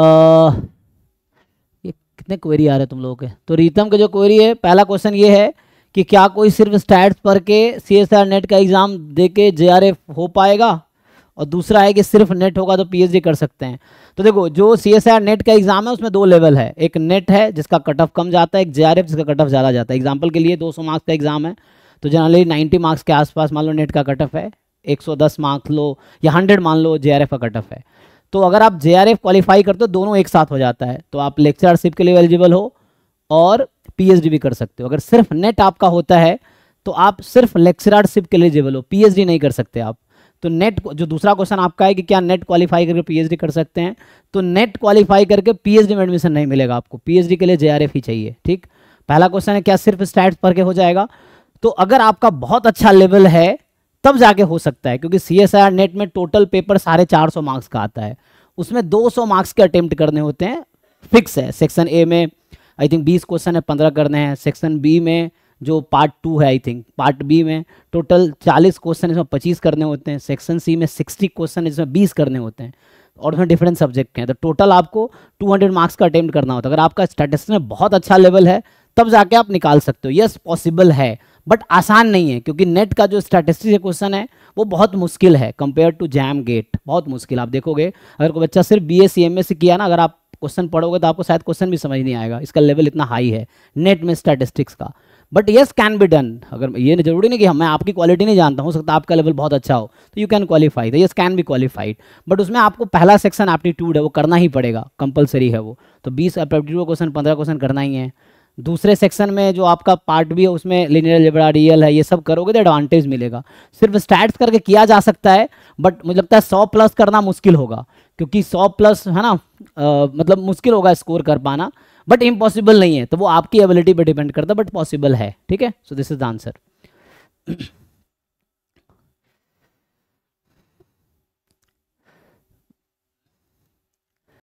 ये कितने क्वेरी आ रहे हैं तुम लोगों के तो रीतम का जो क्वेरी है पहला क्वेश्चन ये है कि क्या कोई सिर्फ स्टैट्स पढ़ के सी एस आर नेट का एग्ज़ाम दे के जे हो पाएगा और दूसरा है कि सिर्फ नेट होगा तो डी कर सकते हैं तो देखो जो सी एस आर नेट का एग्जाम है उसमें दो लेवल है एक नेट है जिसका कट ऑफ कम जाता है एक जे जिसका कट ऑफ ज़्यादा जाता है एग्जाम्पल के लिए 200 मार्क्स का एग्जाम है तो जनरली 90 मार्क्स के आसपास मान लो नेट का कट ऑफ है 110 मार्क्स लो या 100 मान लो जे का कट ऑफ है तो अगर आप जे आर एफ क्वालिफाई करते हो दोनों एक साथ हो जाता है तो आप लेक्चरशिप के लिए एलिजिबल हो और पीएचडी भी कर सकते हो अगर सिर्फ नेट आपका होता है तो आप सिर्फ लेक्चरारशिप के लिए एलिजिबल हो पीएचडी नहीं कर सकते आप तो नेट जो दूसरा क्वेश्चन आपका है कि क्या नेट क्वालिफाई करके पीएचडी कर सकते हैं तो नेट क्वालिफाई करके पीएचडी में एडमिशन नहीं मिलेगा आपको पीएचडी के लिए जेआरएफ ही चाहिए ठीक पहला क्वेश्चन है क्या सिर्फ स्टैट्स पढ़ के हो जाएगा तो अगर आपका बहुत अच्छा लेवल है तब जाके हो सकता है क्योंकि सी नेट में टोटल पेपर साढ़े चार सौ मार्क्स का आता है उसमें 200 मार्क्स के अटेम्प्ट करने होते हैं फिक्स है सेक्शन ए में आई थिंक 20 क्वेश्चन है 15 करने हैं सेक्शन बी में जो पार्ट टू है आई थिंक पार्ट बी में टोटल 40 क्वेश्चन इसमें 25 करने होते हैं सेक्शन सी में 60 क्वेश्चन इसमें 20 करने होते हैं और उसमें डिफरेंट सब्जेक्ट के हैं तो टोटल आपको 200 मार्क्स का अटेम्प्ट करना होता है अगर आपका स्टेटस में बहुत अच्छा लेवल है तब जाके आप निकाल सकते हो यस पॉसिबल है बट आसान नहीं है क्योंकि नेट का जो स्टैटिस्टिक्स क्वेश्चन है वो बहुत मुश्किल है कंपेयर टू जैम गेट बहुत मुश्किल आप देखोगे अगर कोई बच्चा सिर्फ B S C M S किया ना अगर आप क्वेश्चन पढ़ोगे तो आपको शायद क्वेश्चन भी समझ नहीं आएगा इसका लेवल इतना हाई है नेट में स्टैटिस्टिक्स का but yes can be done अगर ये जरूरी नहीं कि मैं आपकी क्वालिटी नहीं जानता हो सकता आपका लेवल बहुत अच्छा हो तो you can qualify yes can be qualified but उसमें आपको पहला सेक्शन एप्टीट्यूड है वो करना ही पड़ेगा कंपलसरी है वो तो बीस एप्टीट्यूड क्वेश्चन पंद्रह क्वेश्चन करना ही है दूसरे सेक्शन में जो आपका पार्ट भी है उसमें लिनियर जबड़ा रियल है ये सब करोगे तो एडवांटेज मिलेगा सिर्फ स्टैट्स करके किया जा सकता है बट मुझे लगता है सौ प्लस करना मुश्किल होगा क्योंकि सौ प्लस है ना आ, मतलब मुश्किल होगा स्कोर कर पाना बट इम्पॉसिबल नहीं है तो वो आपकी एबिलिटी पर डिपेंड करता है बट पॉसिबल है ठीक है so this is the answer